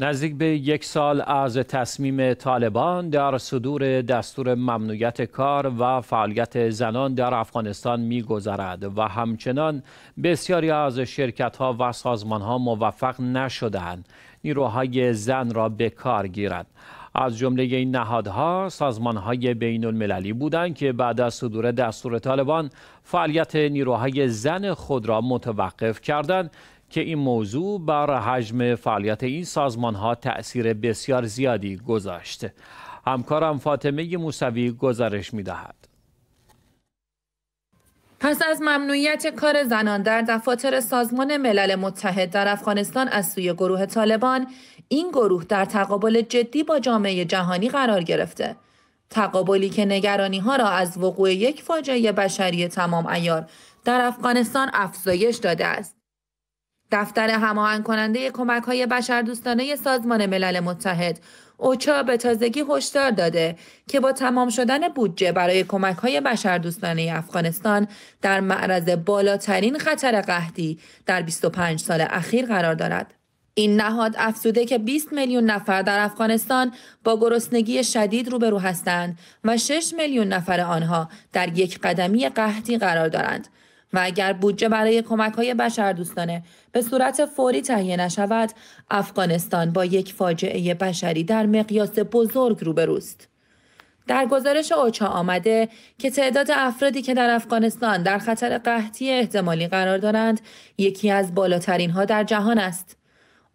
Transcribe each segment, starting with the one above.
نزدیک به یک سال از تصمیم طالبان در صدور دستور ممنوعیت کار و فعالیت زنان در افغانستان گذرد و همچنان بسیاری از شرکت ها و سازمان ها موفق نشدند نیروهای زن را به کار گیرند از جمله این نهادها سازمانهای بین المللی بودند که بعد از صدور دستور طالبان فعالیت نیروهای زن خود را متوقف کردند که این موضوع بر حجم فعالیت این سازمانها تأثیر بسیار زیادی گذاشت. همکارم فاطمه موسوی گزارش می دهد. پس از ممنوعیت کار زنان در دفاتر سازمان ملل متحد در افغانستان از سوی گروه طالبان این گروه در تقابل جدی با جامعه جهانی قرار گرفته تقابلی که نگرانی ها را از وقوع یک فاجعه بشری تمام ایار در افغانستان افزایش داده است دفتر هماهنگ کننده کمک های بشردوستانه سازمان ملل متحد اوچا به تازگی هشدار داده که با تمام شدن بودجه برای کمک های بشردوستانه افغانستان در معرض بالاترین خطر قحطی در 25 سال اخیر قرار دارد. این نهاد افزوده که 20 میلیون نفر در افغانستان با گرسنگی شدید روبرو هستند و 6 میلیون نفر آنها در یک قدمی قحطی قرار دارند و اگر بودجه برای کمک های بشردوستانه به صورت فوری تهیه نشود افغانستان با یک فاجعه بشری در مقیاس بزرگ روبروست در گزارش اوچا آمده که تعداد افرادی که در افغانستان در خطر قحطی احتمالی قرار دارند یکی از بالاترین ها در جهان است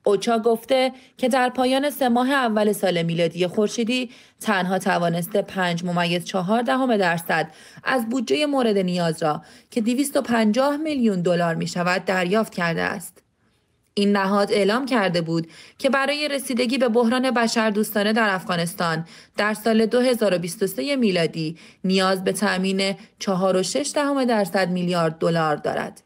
اوچا گفته که در پایان سه ماه اول سال میلادی خورشیدی تنها توانسته پنج ممیز چهار دهم درصد از بودجه مورد نیاز را که 250 میلیون دلار می شود دریافت کرده است. این نهاد اعلام کرده بود که برای رسیدگی به بحران دوستانه در افغانستان در سال 2023 میلادی نیاز به تأمین 4.6 درصد میلیارد دلار دارد.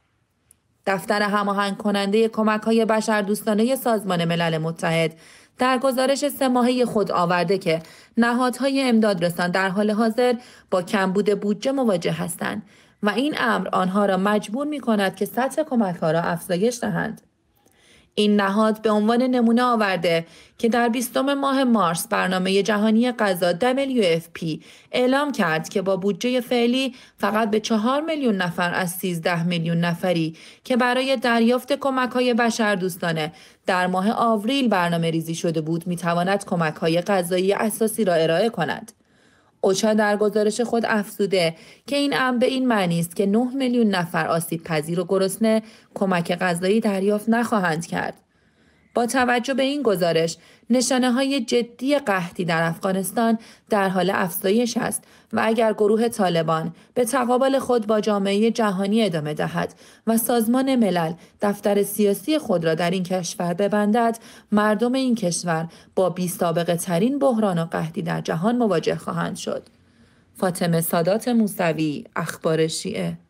دفتر هماهنگ کننده کمک های بشردوستانه سازمان ملل متحد در گزارش سه ماهه خود آورده که نهادهای امدادرسان در حال حاضر با کمبود بودجه مواجه هستند و این امر آنها را مجبور می کند که سطح کمک ها را افزایش دهند. این نهاد به عنوان نمونه آورده که در 20 ماه مارس برنامه جهانی غذا WFP اعلام کرد که با بودجه فعلی فقط به 4 میلیون نفر از 13 میلیون نفری که برای دریافت کمک های بشر دوستانه در ماه آوریل برنامه ریزی شده بود میتواند کمک های غذایی اساسی را ارائه کند. اوچا در گزارش خود افزوده که این امر به این معنی است که 9 میلیون نفر آسیب پذیر و گرسنه کمک غذایی دریافت نخواهند کرد با توجه به این گزارش نشانه های جدی قحطی در افغانستان در حال افزایش است و اگر گروه طالبان به تقابل خود با جامعه جهانی ادامه دهد و سازمان ملل دفتر سیاسی خود را در این کشور ببندد مردم این کشور با بی سابقه ترین بحران و قحطی در جهان مواجه خواهند شد فاطمه سادات موسوی اخبار شیعه